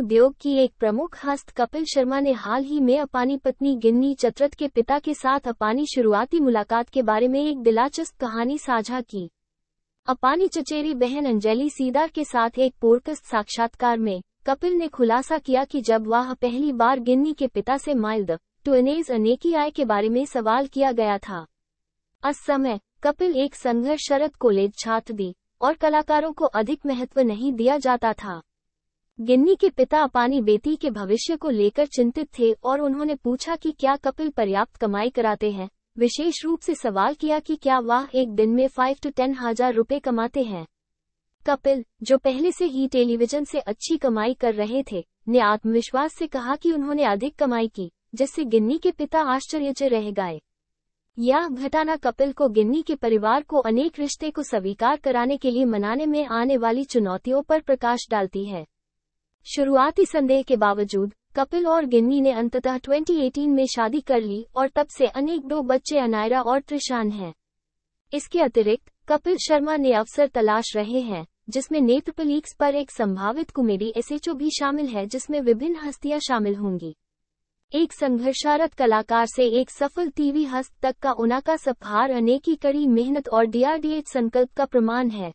उद्योग की एक प्रमुख हस्त कपिल शर्मा ने हाल ही में अपानी पत्नी गिन्नी चतरथ के पिता के साथ अपानी शुरुआती मुलाकात के बारे में एक दिलाचस्प कहानी साझा की अपानी चचेरी बहन अंजलि सीदार के साथ एक पोरकस्त साक्षात्कार में कपिल ने खुलासा किया कि जब वह पहली बार गिन्नी के पिता से माइल्ड तो टूनेज अनेकी आय के बारे में सवाल किया गया था अस समय कपिल एक संघर्षरत कॉलेज छात्र दी और कलाकारों को अधिक महत्व नहीं दिया जाता था गिन्नी के पिता अपानी बेटी के भविष्य को लेकर चिंतित थे और उन्होंने पूछा कि क्या कपिल पर्याप्त कमाई कराते हैं विशेष रूप से सवाल किया कि क्या वह एक दिन में फाइव टू टेन हजार रुपए कमाते हैं कपिल जो पहले से ही टेलीविजन से अच्छी कमाई कर रहे थे ने आत्मविश्वास से कहा कि उन्होंने अधिक कमाई की जिससे गिन्नी के पिता आश्चर्य रह गए यह घटाना कपिल को गिन्नी के परिवार को अनेक रिश्ते को स्वीकार कराने के लिए मनाने में आने वाली चुनौतियों पर प्रकाश डालती है शुरुआती संदेह के बावजूद कपिल और गिन्नी ने अंततः 2018 में शादी कर ली और तब से अनेक दो बच्चे अनायरा और त्रिशान हैं इसके अतिरिक्त कपिल शर्मा ने अवसर तलाश रहे हैं जिसमें नेत्र पलीक्स पर एक संभावित कुमेडी एसएचओ भी शामिल है जिसमें विभिन्न हस्तियां शामिल होंगी एक संघर्षारत कलाकार से एक सफल टीवी हस्त तक का उनका सफार अनेकी कड़ी मेहनत और डीआरडीएच संकल्प का प्रमाण है